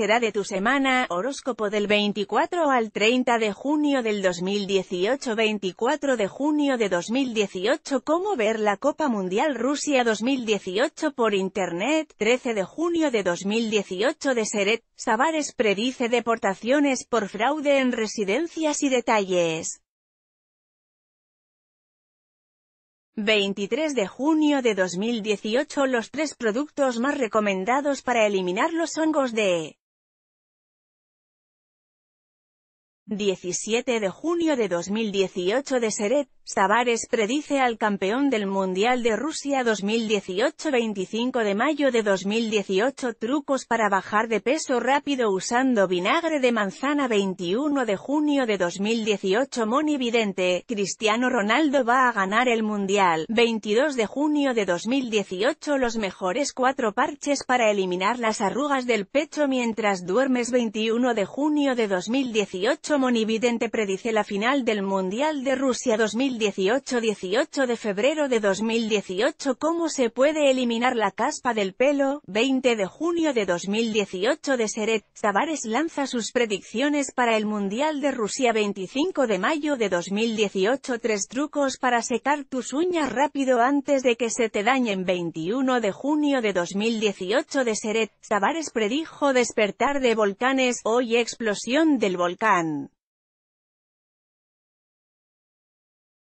será de tu semana, horóscopo del 24 al 30 de junio del 2018 24 de junio de 2018 Cómo ver la Copa Mundial Rusia 2018 por Internet 13 de junio de 2018 de Seret, Savares predice deportaciones por fraude en residencias y detalles 23 de junio de 2018 Los tres productos más recomendados para eliminar los hongos de 17 de junio de 2018 de Seret, Tavares predice al campeón del Mundial de Rusia 2018 25 de mayo de 2018 Trucos para bajar de peso rápido usando vinagre de manzana 21 de junio de 2018 Moni Vidente, Cristiano Ronaldo va a ganar el Mundial 22 de junio de 2018 Los mejores cuatro parches para eliminar las arrugas del pecho mientras duermes 21 de junio de 2018 Monividente predice la final del Mundial de Rusia 2018 18 de febrero de 2018 Cómo se puede eliminar la caspa del pelo, 20 de junio de 2018 de Seret, Tavares lanza sus predicciones para el Mundial de Rusia 25 de mayo de 2018 Tres trucos para secar tus uñas rápido antes de que se te dañen 21 de junio de 2018 de Seret, Tavares predijo despertar de volcanes, hoy explosión del volcán.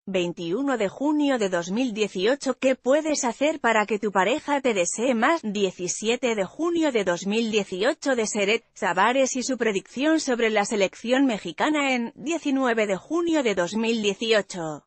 21 de junio de 2018 ¿Qué puedes hacer para que tu pareja te desee más? 17 de junio de 2018 de Seret, Savares y su predicción sobre la selección mexicana en 19 de junio de 2018